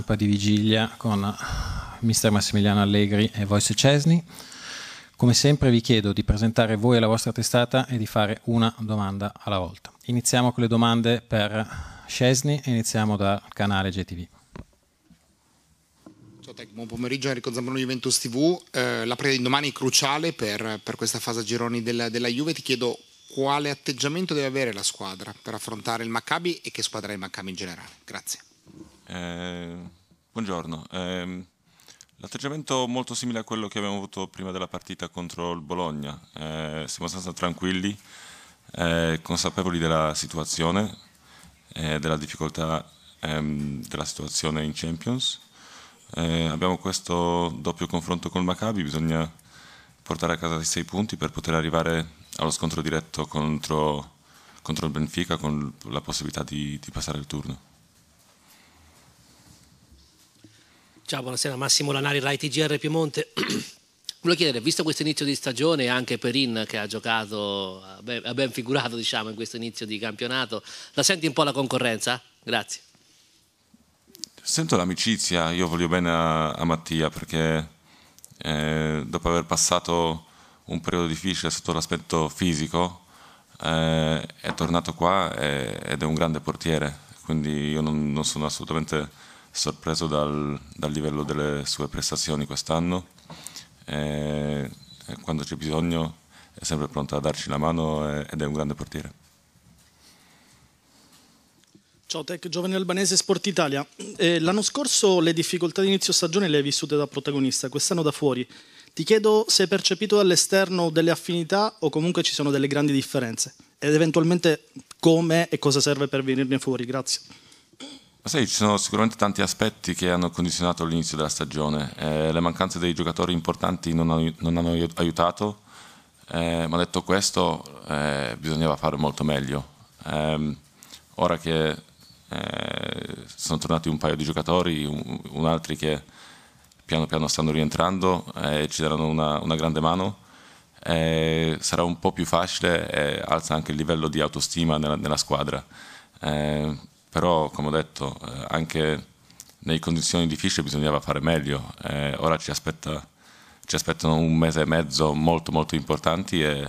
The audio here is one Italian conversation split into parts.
stampa di vigilia con mister Massimiliano Allegri e Voice Cesni. Come sempre vi chiedo di presentare voi e la vostra testata e di fare una domanda alla volta. Iniziamo con le domande per Cesni e iniziamo dal canale GTV. Buon pomeriggio Enrico Zambrano Juventus TV. Eh, la partita di domani è cruciale per, per questa fase a gironi della, della Juve. Ti chiedo quale atteggiamento deve avere la squadra per affrontare il Maccabi e che squadra è il Maccabi in generale. Grazie. Eh, buongiorno. Eh, l'atteggiamento molto simile a quello che abbiamo avuto prima della partita contro il Bologna. Eh, siamo abbastanza tranquilli, eh, consapevoli della situazione, eh, della difficoltà ehm, della situazione in Champions. Eh, abbiamo questo doppio confronto con il Maccabi, bisogna portare a casa i sei punti per poter arrivare allo scontro diretto contro, contro il Benfica con la possibilità di, di passare il turno. Ciao, buonasera. Massimo Lanari, Rai TGR Piemonte. Volevo chiedere, visto questo inizio di stagione, anche Perin che ha giocato, ha ben figurato diciamo, in questo inizio di campionato, la senti un po' la concorrenza? Grazie. Sento l'amicizia, io voglio bene a, a Mattia perché eh, dopo aver passato un periodo difficile sotto l'aspetto fisico eh, è tornato qua e, eh, ed è un grande portiere, quindi io non, non sono assolutamente sorpreso dal, dal livello delle sue prestazioni quest'anno e, e quando c'è bisogno è sempre pronto a darci la mano e, ed è un grande portiere. Ciao Tech, giovane albanese Sport Italia. Eh, l'anno scorso le difficoltà di inizio stagione le hai vissute da protagonista, quest'anno da fuori. Ti chiedo se hai percepito dall'esterno delle affinità o comunque ci sono delle grandi differenze ed eventualmente come e cosa serve per venirne fuori. Grazie. Ma sai, ci sono sicuramente tanti aspetti che hanno condizionato l'inizio della stagione. Eh, le mancanze dei giocatori importanti non, hanno, non hanno aiutato, eh, ma detto questo eh, bisognava fare molto meglio. Ehm, ora che eh, sono tornati un paio di giocatori, un, un altri che piano piano stanno rientrando e eh, ci daranno una, una grande mano, eh, sarà un po' più facile e alza anche il livello di autostima nella, nella squadra. Eh, però come ho detto eh, anche nelle condizioni difficili bisognava fare meglio, eh, ora ci, aspetta, ci, aspettano un mese e mezzo molto molto importanti e,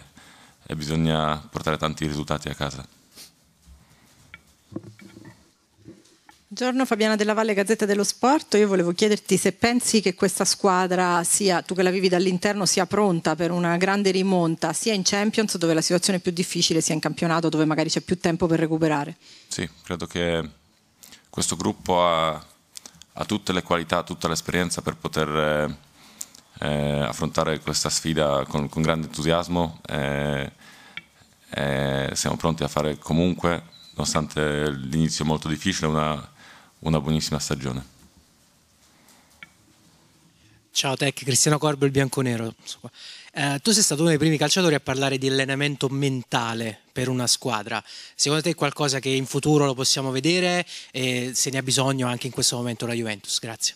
e bisogna portare tanti risultati a casa. Buongiorno Fabiana Della Valle, Gazzetta dello Sport. Io volevo chiederti se pensi che questa squadra sia, tu che la vivi dall'interno, sia pronta per una grande rimonta, sia in Champions dove la situazione è più difficile, sia in campionato dove magari c'è più tempo per recuperare. Sì, credo che questo gruppo ha, ha tutte le qualità, tutta l'esperienza per poter eh, eh affrontare questa sfida con, con grande entusiasmo. Eh, eh, siamo pronti a fare comunque, nonostante l'inizio molto difficile, una una buonissima stagione. Ciao Tech, Cristiano Corbo, il bianconero. Eh, tu sei stato uno dei primi calciatori a parlare di allenamento mentale per una squadra. Secondo te è qualcosa che in futuro lo possiamo vedere e se ne ha bisogno anche in questo momento la Juventus? Grazie.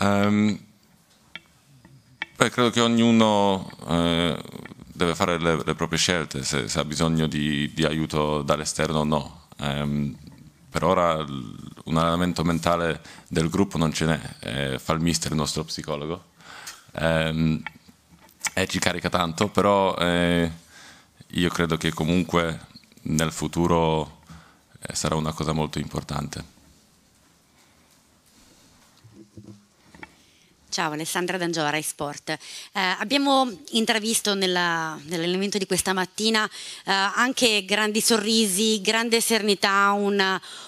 Um, beh, credo che ognuno eh, deve fare le, le proprie scelte, se, se, ha bisogno di, di aiuto dall'esterno o no. Um, per ora un allenamento mentale del gruppo non ce n'è, eh, fa il mister il nostro psicologo ehm, e eh, ci carica tanto, però eh, io credo che comunque nel futuro eh, sarà una cosa molto importante. Ciao Alessandra D'Angiola, Rai Sport. Eh, abbiamo intravisto nell'elemento di questa mattina eh, anche grandi sorrisi, grande serenità, un,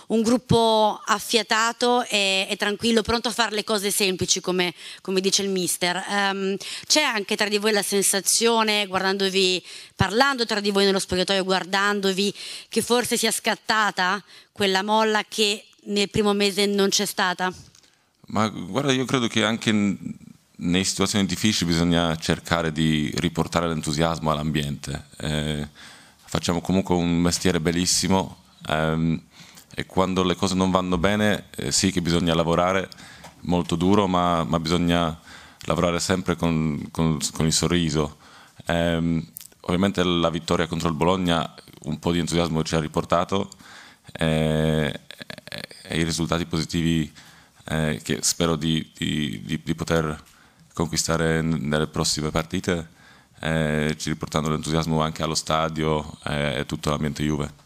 un gruppo affiatato e, e, tranquillo, pronto a fare le cose semplici come, come dice il mister. Eh, c'è anche tra di voi la sensazione, guardandovi, parlando tra di voi nello spogliatoio, guardandovi, che forse sia scattata quella molla che nel primo mese non c'è stata? Ma guarda, io credo che anche nelle situazioni difficili bisogna cercare di riportare l'entusiasmo all'ambiente. Eh, facciamo comunque un mestiere bellissimo ehm, e quando le cose non vanno bene eh, sì che bisogna lavorare molto duro, ma, ma bisogna lavorare sempre con, con, con il sorriso. Eh, ovviamente la vittoria contro il Bologna un po' di entusiasmo ci ha riportato eh, e i risultati positivi eh, che spero di, di, di, di, poter conquistare nelle prossime partite, eh, ci riportando l'entusiasmo anche allo stadio eh, e tutto l'ambiente Juve.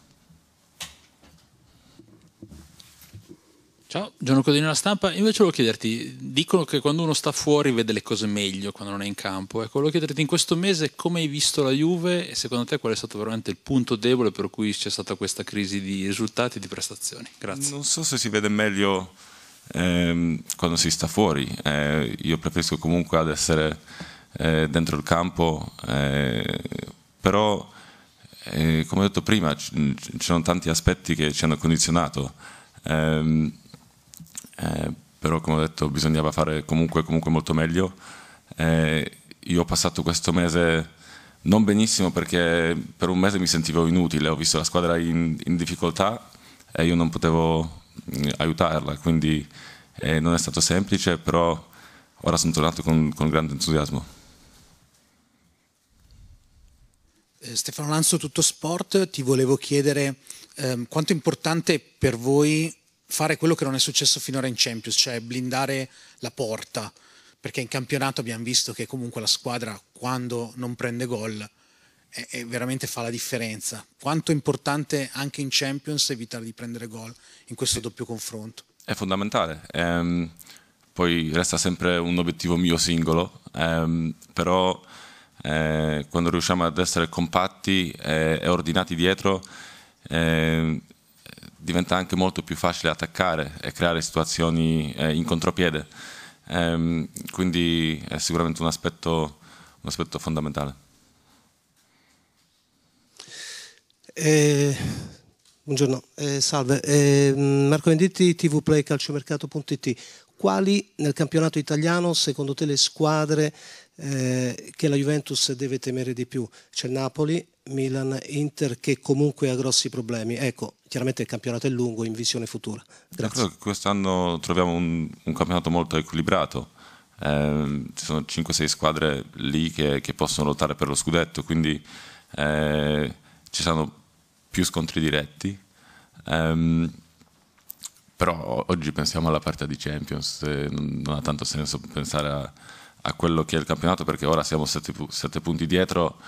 Ciao, Giorno Codino La Stampa. Invece volevo chiederti, dicono che quando uno sta fuori vede le cose meglio quando non è in campo. Ecco, volevo chiederti in questo mese come hai visto la Juve e secondo te qual è stato veramente il punto debole per cui c'è stata questa crisi di risultati e di prestazioni? Grazie. Non so se si vede meglio ehm, quando si sta fuori. Eh, io preferisco comunque ad essere eh, dentro il campo, eh, però eh, come ho detto prima ci sono tanti aspetti che ci hanno condizionato. Ehm, eh, però come ho detto bisognava fare comunque, comunque molto meglio. Eh, io ho passato questo mese non benissimo perché per un mese mi sentivo inutile, ho visto la squadra in, in difficoltà e io non potevo aiutarla, quindi eh, non è stato semplice, però ora sono tornato con, con grande entusiasmo. Eh, Stefano Lanzo, tutto sport, ti volevo chiedere ehm, quanto è importante per voi fare quello che non è successo finora in Champions, cioè blindare la porta, perché in campionato abbiamo visto che comunque la squadra quando non prende gol è, è veramente fa la differenza. Quanto è importante anche in Champions evitare di prendere gol in questo doppio confronto? È fondamentale. Ehm, poi resta sempre un obiettivo mio singolo, ehm, però eh, quando riusciamo ad essere compatti e, e ordinati dietro, eh, diventa anche molto più facile attaccare e creare situazioni eh, in contropiede. Ehm, quindi è sicuramente un aspetto, un aspetto fondamentale. Eh, buongiorno, eh, salve. Eh, Marco Venditti, TV Play, calciomercato.it. Quali nel campionato italiano secondo te le squadre eh, che la Juventus deve temere di più? C'è Napoli, Milan, Inter che comunque ha grossi problemi. Ecco, chiaramente il campionato è lungo in visione futura. Grazie. Credo che quest'anno troviamo un, un campionato molto equilibrato. Ehm, ci sono 5-6 squadre lì che, che, possono lottare per lo scudetto, quindi eh, ci saranno più scontri diretti. Um, però oggi pensiamo alla partita di Champions, non, ha tanto senso pensare a, a, quello che è il campionato perché ora siamo sette, sette punti dietro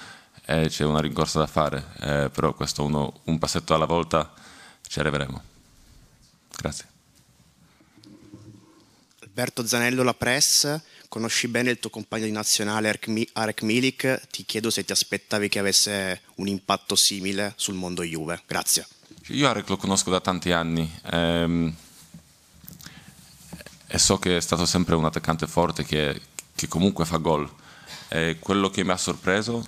e c'è una rincorsa da fare, eh, però questo uno, un passetto alla volta ci arriveremo. Grazie. Alberto Zanello, La Press conosci bene il tuo compagno di nazionale Arek Milik, ti chiedo se ti aspettavi che avesse un impatto simile sul mondo Juve. Grazie. Io Arek lo conosco da tanti anni ehm, e so che è stato sempre un attaccante forte che, che comunque fa gol. E quello che mi ha sorpreso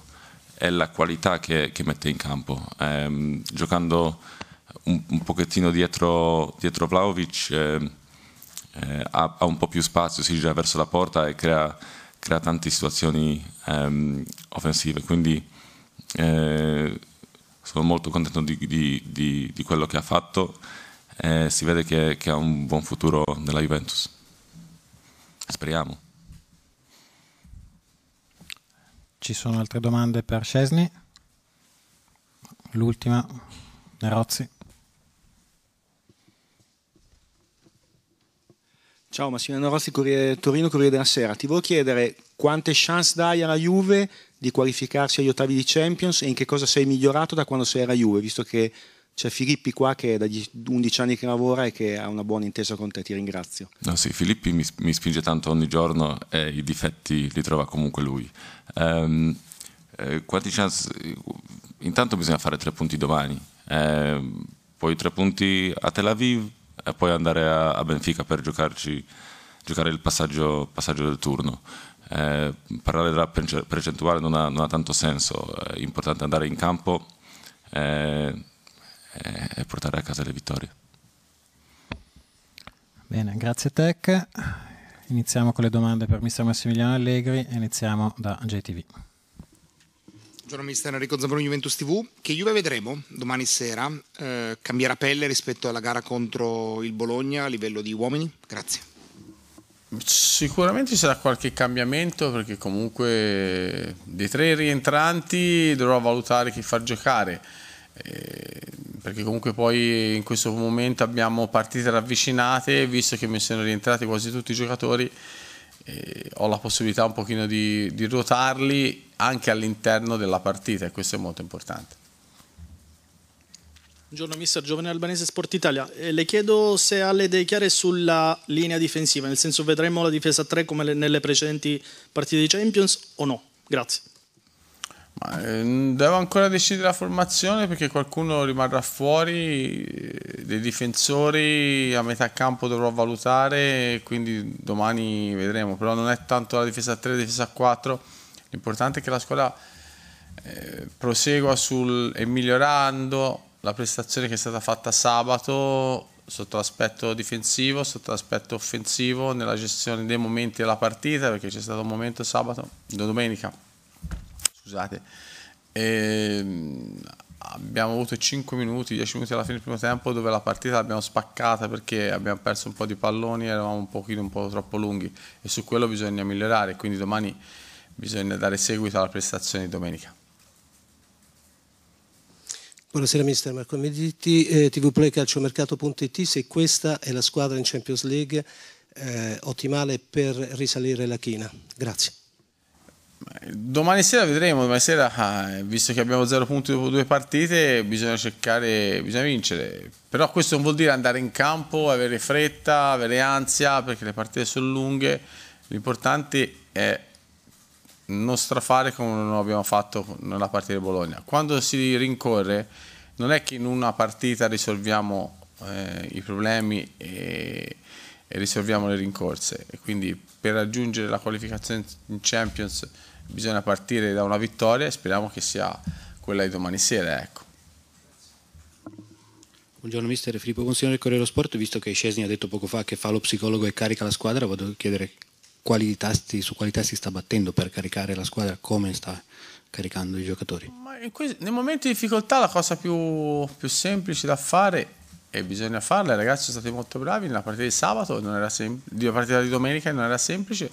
è la qualità che, che mette in campo. Ehm, giocando un, un, pochettino dietro, dietro Vlaovic... Ehm, eh, ha, ha, un po' più spazio, si gira verso la porta e crea, crea tante situazioni ehm, offensive. Quindi eh, sono molto contento di, di, di, di, quello che ha fatto. Eh, si vede che, che ha un buon futuro nella Juventus. Speriamo. Ci sono altre domande per Scesni? L'ultima, Nerozzi. Ciao Massimiliano Rossi, Corriere, Torino, Corriere della Sera. Ti volevo chiedere quante chance dai alla Juve di qualificarsi agli ottavi di Champions e in che cosa sei migliorato da quando sei alla Juve, visto che c'è Filippi qua che è da 11 anni che lavora e che ha una buona intesa con te, ti ringrazio. No, sì, Filippi mi, mi spinge tanto ogni giorno e i difetti li trova comunque lui. Um, eh, quanti chance? Intanto bisogna fare tre punti domani, eh, poi tre punti a Tel Aviv, e poi andare a, a Benfica per giocarci, giocare il passaggio, passaggio del turno. Eh, parlare della percentuale non ha, non ha, tanto senso, è importante andare in campo e, eh, e portare a casa le vittorie. Bene, grazie Tech. Iniziamo con le domande per mister Massimiliano Allegri e iniziamo da JTV. Buongiorno mister Enrico Zambroni Juventus TV. Che Juve vedremo domani sera? Eh, cambierà pelle rispetto alla gara contro il Bologna a livello di uomini? Grazie. Sicuramente ci sarà qualche cambiamento perché comunque dei tre rientranti dovrò valutare chi far giocare. Eh, perché comunque poi in questo momento abbiamo partite ravvicinate, visto che mi sono rientrati quasi tutti i giocatori eh, ho la possibilità un pochino di, di ruotarli anche all'interno della partita e questo è molto importante. Buongiorno mister, Giovane Albanese Sport Italia. Eh, le chiedo se ha le idee chiare sulla linea difensiva, nel senso vedremo la difesa 3 come le, nelle precedenti partite di Champions o no? Grazie. Ma, eh, devo ancora decidere la formazione perché qualcuno rimarrà fuori, eh, dei difensori a metà campo dovrò valutare, quindi domani vedremo, però non è tanto la difesa a 3, la difesa a 4, l'importante è che la squadra eh, prosegua sul, e migliorando la prestazione che è stata fatta sabato sotto l'aspetto difensivo, sotto l'aspetto offensivo, nella gestione dei momenti della partita, perché c'è stato un momento sabato, domenica scusate, e ehm, abbiamo avuto 5 minuti, 10 minuti alla fine del primo tempo dove la partita l'abbiamo spaccata perché abbiamo perso un po' di palloni, eravamo un pochino un po' troppo lunghi e su quello bisogna migliorare, quindi domani bisogna dare seguito alla prestazione di domenica. Buonasera mister Marco Mediti, eh, Play calciomercato.it, se questa è la squadra in Champions League eh, ottimale per risalire la china. Grazie. Domani sera vedremo, domani sera, ah, visto che abbiamo zero punti dopo due partite, bisogna cercare, bisogna vincere. Però questo non vuol dire andare in campo, avere fretta, avere ansia, perché le partite sono lunghe. L'importante è non strafare come non abbiamo fatto nella partita di Bologna. Quando si rincorre, non è che in una partita risolviamo eh, i problemi e, e risolviamo le rincorse. E quindi per raggiungere la qualificazione in Champions bisogna partire da una vittoria e speriamo che sia quella di domani sera. Ecco. Buongiorno mister, Filippo Consiglio del Corriere dello Sport, visto che Scesni ha detto poco fa che fa lo psicologo e carica la squadra, vado a chiedere quali tasti, su quali tasti sta battendo per caricare la squadra, come sta caricando i giocatori. Quei, nei momenti di difficoltà la cosa più, più, semplice da fare e bisogna farla, i ragazzi sono stati molto bravi nella partita di sabato, non era sem- la partita di domenica non era semplice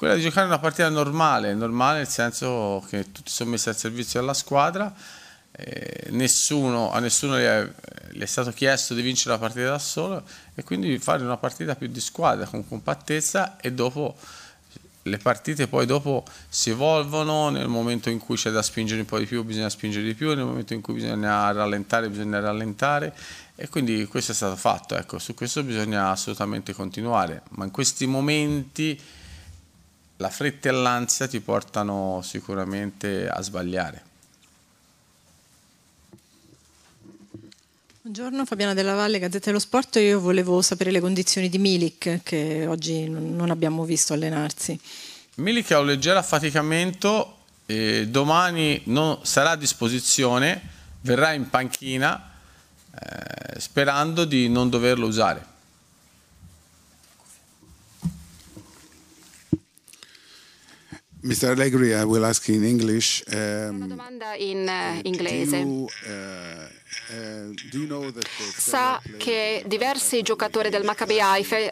quella di giocare una partita normale, normale nel senso che tutti sono messi al servizio della squadra, eh, nessuno, a nessuno gli è, gli è, stato chiesto di vincere la partita da solo e quindi fare una partita più di squadra, con compattezza e dopo le partite poi dopo si evolvono, nel momento in cui c'è da spingere un po' di più bisogna spingere di più, nel momento in cui bisogna rallentare bisogna rallentare e quindi questo è stato fatto, ecco, su questo bisogna assolutamente continuare, ma in questi momenti la fretta e l'ansia ti portano sicuramente a sbagliare. Buongiorno Fabiana della Valle, Gazzetta dello Sport. Io volevo sapere le condizioni di Milik che oggi non abbiamo visto allenarsi. Milik ha un leggero affaticamento, e domani non sarà a disposizione, verrà in panchina eh, sperando di non doverlo usare. Mr. Allegri, I will ask in English. Um, una domanda in eh, uh, inglese. Do you, uh, Eh, sa che diversi giocatori del Maccabi Haifa eh,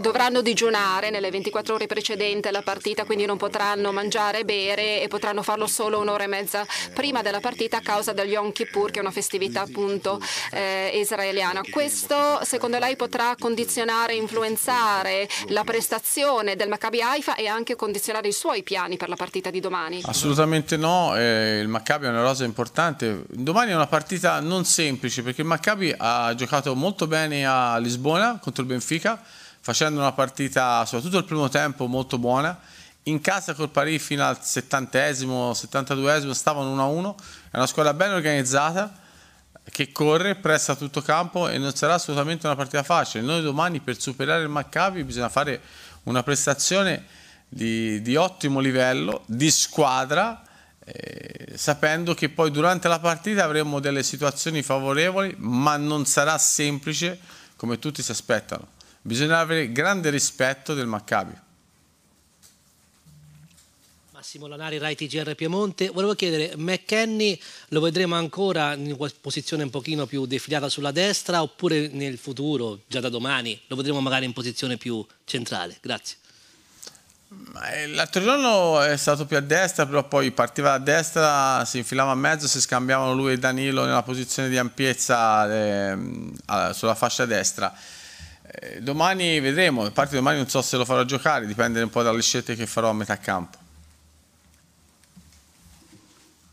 dovranno digiunare nelle 24 ore precedenti alla partita, quindi non potranno mangiare e bere e potranno farlo solo un'ora e mezza eh, prima della partita a causa del Yom Kippur, che è una festività appunto eh, israeliana. Questo secondo lei potrà condizionare, influenzare la prestazione del Maccabi Haifa e anche condizionare i suoi piani per la partita di domani? Assolutamente no, eh, il Maccabi è una rosa importante. Domani è una partita partita non semplice perché il Maccabi ha giocato molto bene a Lisbona contro il Benfica, facendo una partita soprattutto il primo tempo molto buona. In casa col Parì fino al 70esimo, 72esimo stavano 1-1. È una squadra ben organizzata che corre, pressa tutto campo e non sarà assolutamente una partita facile. Noi domani per superare il Maccabi bisogna fare una prestazione di, di ottimo livello, di squadra eh, sapendo che poi durante la partita avremo delle situazioni favorevoli, ma non sarà semplice come tutti si aspettano. Bisogna avere grande rispetto del Maccabi. Massimo Lanari, Rai TGR Piemonte. Volevo chiedere, McKenny lo vedremo ancora in una posizione un pochino più defilata sulla destra oppure nel futuro, già da domani, lo vedremo magari in posizione più centrale? Grazie. Eh, l'altro giorno è stato più a destra, però poi partiva a destra, si infilava a mezzo, si scambiavano lui e Danilo nella posizione di ampiezza eh, sulla fascia destra. Eh, domani vedremo, a parte domani non so se lo farò giocare, dipende un po' dalle scelte che farò a metà campo.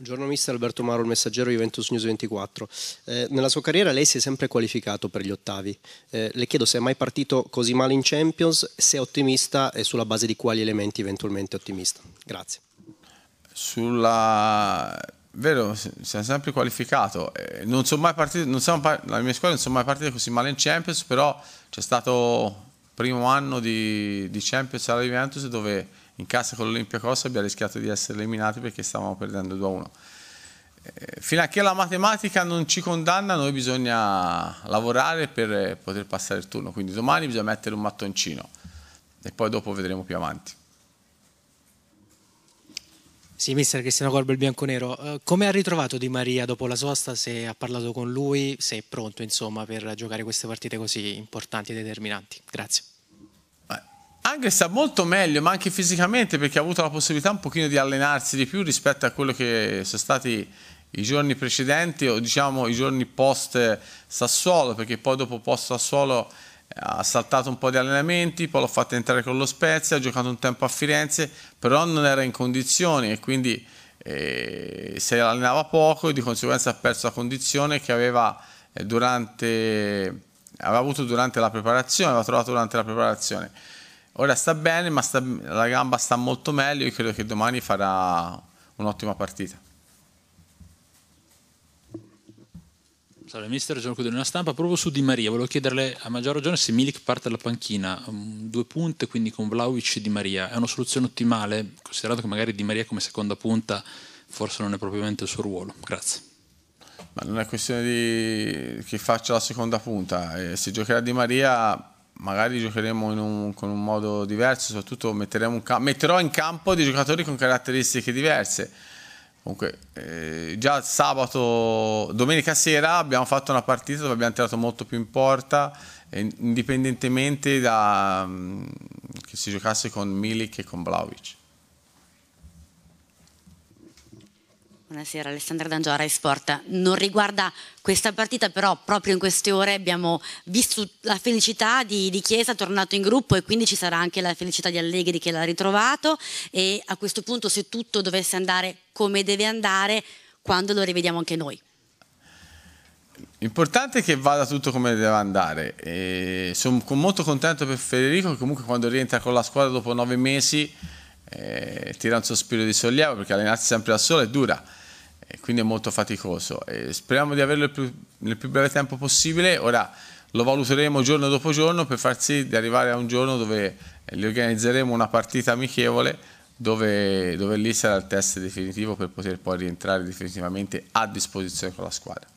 Buongiorno mister Alberto Maro, il messaggero Juventus News 24. Eh, nella sua carriera lei si è sempre qualificato per gli ottavi. Eh, le chiedo se è mai partito così male in Champions, se è ottimista e sulla base di quali elementi eventualmente ottimista. Grazie. Sulla... Vero, siamo sempre qualificato. Eh, non sono mai partito, non siamo par... la mia squadra non sono mai partita così male in Champions, però c'è stato il primo anno di, di Champions alla Juventus dove in casa con l'Olimpia l'Olympiacos abbiamo rischiato di essere eliminati perché stavamo perdendo 2-1. Eh, fino a che la matematica non ci condanna, noi bisogna lavorare per poter passare il turno. Quindi domani bisogna mettere un mattoncino e poi dopo vedremo più avanti. Sì, mister Cristiano Corbo, il bianconero. Eh, come ha ritrovato Di Maria dopo la sosta? Se ha parlato con lui, se è pronto insomma, per giocare queste partite così importanti e determinanti? Grazie. Anche sta molto meglio, ma anche fisicamente, perché ha avuto la possibilità un pochino di allenarsi di più rispetto a quello che sono stati i giorni precedenti o diciamo i giorni post eh, Sassuolo, perché poi dopo post Sassuolo eh, ha saltato un po' di allenamenti, poi l'ho fatto entrare con lo Spezia, ha giocato un tempo a Firenze, però non era in condizioni e quindi eh, si allenava poco e di conseguenza ha perso la condizione che aveva, eh, durante, aveva avuto durante la preparazione, aveva trovato durante la preparazione. Ora sta bene, ma sta, la gamba sta molto meglio. Io credo che domani farà un'ottima partita. Salve mister, Giorgio Cudino della stampa, proprio su Di Maria, volevo chiederle a maggior ragione se Milik parte dalla panchina, um, due punte quindi con Vlaovic e Di Maria, è una soluzione ottimale considerato che magari Di Maria come seconda punta forse non è propriamente il suo ruolo, grazie. Ma non è questione di... chi faccia la seconda punta, eh, se giocherà Di Maria magari giocheremo un, con un modo diverso, soprattutto un, metterò in campo dei giocatori con caratteristiche diverse. Comunque, eh, già sabato, domenica sera abbiamo fatto una partita dove abbiamo tirato molto più in porta, indipendentemente da mm, che si giocasse con Milik e con Vlaovic. Buonasera, Alessandra D'Angiora, Sport. Non riguarda questa partita, però proprio in queste ore abbiamo visto la felicità di, di, Chiesa tornato in gruppo e quindi ci sarà anche la felicità di Allegri che l'ha ritrovato e a questo punto se tutto dovesse andare come deve andare, quando lo rivediamo anche noi? L'importante è che vada tutto come deve andare. sono molto contento per Federico che comunque quando rientra con la squadra dopo nove mesi eh, tira un sospiro di sollievo perché allenarsi sempre da solo è dura e quindi è molto faticoso. E speriamo di averlo più, nel più breve tempo possibile. Ora lo valuteremo giorno dopo giorno per far sì di arrivare a un giorno dove gli organizzeremo una partita amichevole dove, dove lì sarà il test definitivo per poter poi rientrare definitivamente a disposizione con la squadra.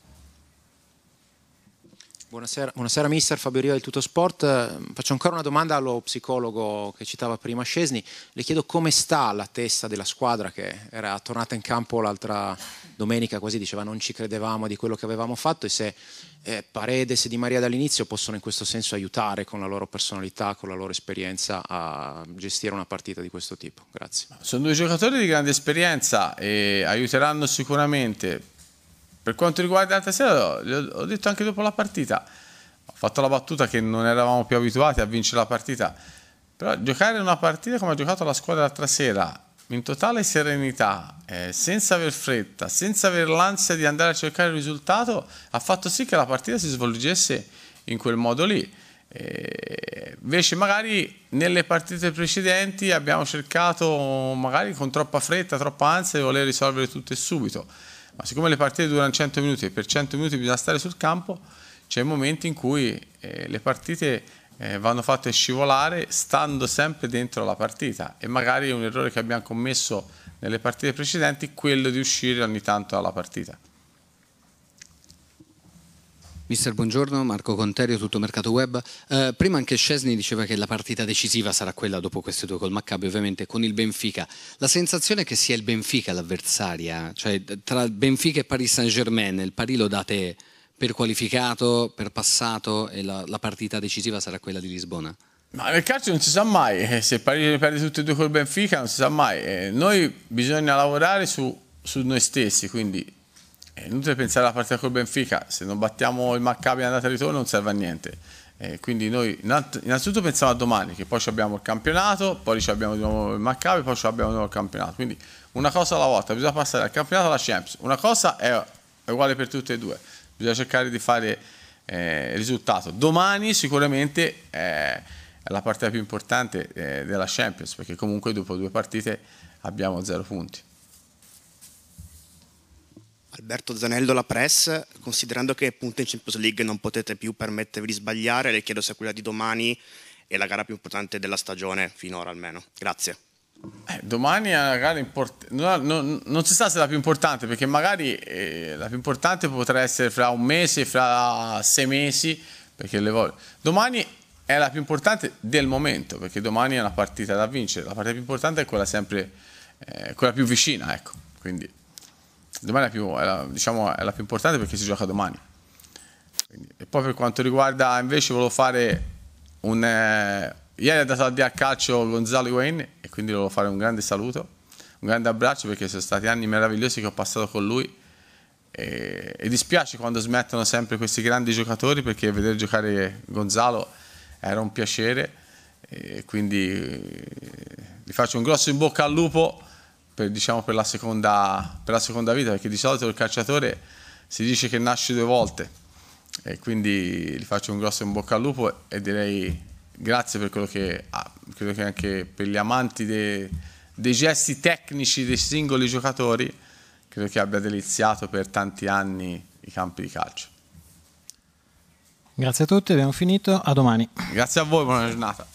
Buonasera, buonasera, mister Fabio Riva del Tutto Sport. Eh, faccio ancora una domanda allo psicologo che citava prima Scesni. Le chiedo come sta la testa della squadra che era tornata in campo l'altra domenica, quasi diceva non ci credevamo di quello che avevamo fatto e se eh, Paredes e Di Maria dall'inizio possono in questo senso aiutare con la loro personalità, con la loro esperienza a gestire una partita di questo tipo. Grazie. Sono due giocatori di grande esperienza e aiuteranno sicuramente per quanto riguarda l'altra sera, ho detto anche dopo la partita, ho fatto la battuta che non eravamo più abituati a vincere la partita, però giocare una partita come ha giocato la squadra l'altra sera, in totale serenità, eh, senza aver fretta, senza aver l'ansia di andare a cercare il risultato, ha fatto sì che la partita si svolgesse in quel modo lì. Eh, invece magari nelle partite precedenti abbiamo cercato magari con troppa fretta, troppa ansia di voler risolvere tutto e subito ma siccome le partite durano 100 minuti e per 100 minuti bisogna stare sul campo, c'è il momento in cui eh, le partite eh, vanno fatte scivolare stando sempre dentro la partita e magari è un errore che abbiamo commesso nelle partite precedenti quello di uscire ogni tanto dalla partita. Mister, buongiorno, Marco Conterio, tutto Mercato Web. Eh, prima anche Scesni diceva che la partita decisiva sarà quella dopo queste due col Maccabi, ovviamente con il Benfica. La sensazione è che sia il Benfica l'avversaria, cioè tra Benfica e Paris Saint-Germain, il Paris lo date per qualificato, per passato e la, la partita decisiva sarà quella di Lisbona? Ma nel calcio non si sa mai, eh, se Paris perde tutti e due col Benfica non si sa mai. Eh, noi bisogna lavorare su, su noi stessi, quindi è inutile pensare alla partita col Benfica, se non battiamo il Maccabi andata e ritorno non serve a niente. Eh, quindi noi innanzitutto pensiamo a domani, che poi abbiamo il campionato, poi abbiamo di nuovo il Maccabi, poi abbiamo di nuovo il campionato. Quindi una cosa alla volta, bisogna passare dal campionato alla Champions. Una cosa è, uguale per tutte e due, bisogna cercare di fare eh, risultato. Domani sicuramente eh, è la partita più importante eh, della Champions, perché comunque dopo due partite abbiamo zero punti. Alberto Zanello la press, considerando che appunto in Champions League non potete più permettervi di sbagliare, le chiedo se quella di domani è la gara più importante della stagione, finora almeno. Grazie. Eh, domani è una gara importante, non, non, non, si sa se è la più importante, perché magari eh, la più importante potrà essere fra un mese, fra sei mesi, perché le volte... Domani è la più importante del momento, perché domani è una partita da vincere, la partita più importante è quella sempre, eh, quella più vicina, ecco, quindi domani è, più, è la, diciamo, è la più importante perché si gioca domani. Quindi, e poi per quanto riguarda invece volevo fare un... Eh, ieri è andato al via a calcio Gonzalo Wayne e quindi volevo fare un grande saluto, un grande abbraccio perché sono stati anni meravigliosi che ho passato con lui e, e dispiace quando smettono sempre questi grandi giocatori perché vedere giocare Gonzalo era un piacere e quindi eh, gli faccio un grosso in bocca al lupo per, diciamo, per, la seconda, per la seconda vita, perché di solito il calciatore si dice che nasce due volte e quindi gli faccio un grosso in bocca al lupo e direi grazie per quello che ah, credo che anche per gli amanti de, dei gesti tecnici dei singoli giocatori credo che abbia deliziato per tanti anni i campi di calcio. Grazie a tutti, abbiamo finito, a domani. Grazie a voi, buona giornata.